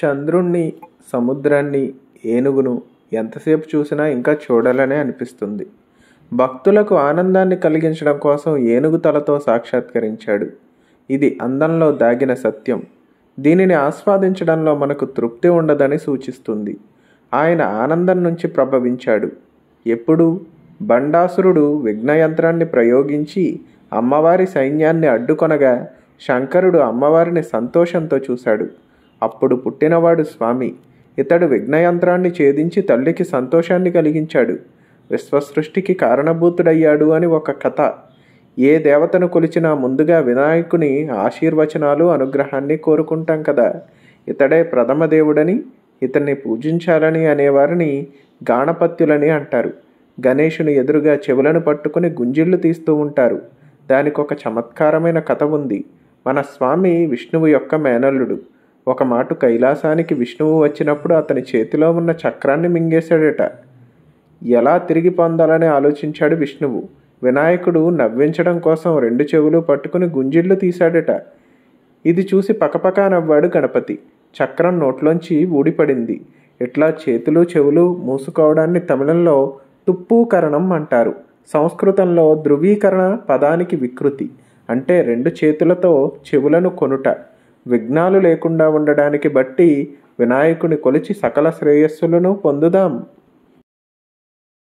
చంద్రుణ్ణి సముద్రాన్ని ఏనుగును ఎంతసేపు చూసినా ఇంకా చూడాలనే అనిపిస్తుంది భక్తులకు ఆనందాన్ని కలిగించడం కోసం ఏనుగు తలతో సాక్షాత్కరించాడు ఇది అందంలో దాగిన సత్యం దీనిని ఆస్వాదించడంలో మనకు తృప్తి ఉండదని సూచిస్తుంది ఆయన ఆనందం నుంచి ప్రభవించాడు ఎప్పుడు బండాసురుడు విఘ్నయంత్రాన్ని ప్రయోగించి అమ్మవారి సైన్యాన్ని అడ్డుకొనగా శంకరుడు అమ్మవారిని సంతోషంతో చూశాడు అప్పుడు పుట్టినవాడు స్వామి ఇతడు విఘ్నయంత్రాన్ని ఛేదించి తల్లికి సంతోషాన్ని కలిగించాడు విశ్వసృష్టికి కారణభూతుడయ్యాడు అని ఒక కథ ఏ దేవతను కొలిచినా ముందుగా వినాయకుని ఆశీర్వచనాలు అనుగ్రహాన్ని కోరుకుంటాం కదా ఇతడే ప్రథమ దేవుడని ఇతన్ని పూజించాలని అనేవారిని గాణపత్యులని అంటారు గణేషుని ఎదురుగా చెవులను పట్టుకుని గుంజిళ్ళు తీస్తూ ఉంటారు దానికి ఒక చమత్కారమైన కథ ఉంది మన స్వామి విష్ణువు యొక్క మేనల్లుడు ఒక మాటు కైలాసానికి విష్ణువు వచ్చినప్పుడు అతని చేతిలో ఉన్న చక్రాన్ని మింగేశాడట ఎలా తిరిగి పొందాలని ఆలోచించాడు విష్ణువు వినాయకుడు నవ్వించడం కోసం రెండు చెవులు పట్టుకుని గుంజిళ్ళు తీశాడట ఇది చూసి పకపకా నవ్వాడు గణపతి చక్రం నోట్లోంచి ఊడిపడింది ఇట్లా చేతులు చెవులు మూసుకోవడాన్ని తమిళంలో కరణం అంటారు సంస్కృతంలో ధృవీకరణ పదానికి వికృతి అంటే రెండు చేతులతో చెవులను కొనుట విఘ్నాలు లేకుండా ఉండడానికి బట్టి వినాయకుని కొలిచి సకల శ్రేయస్సులను పొందుదాం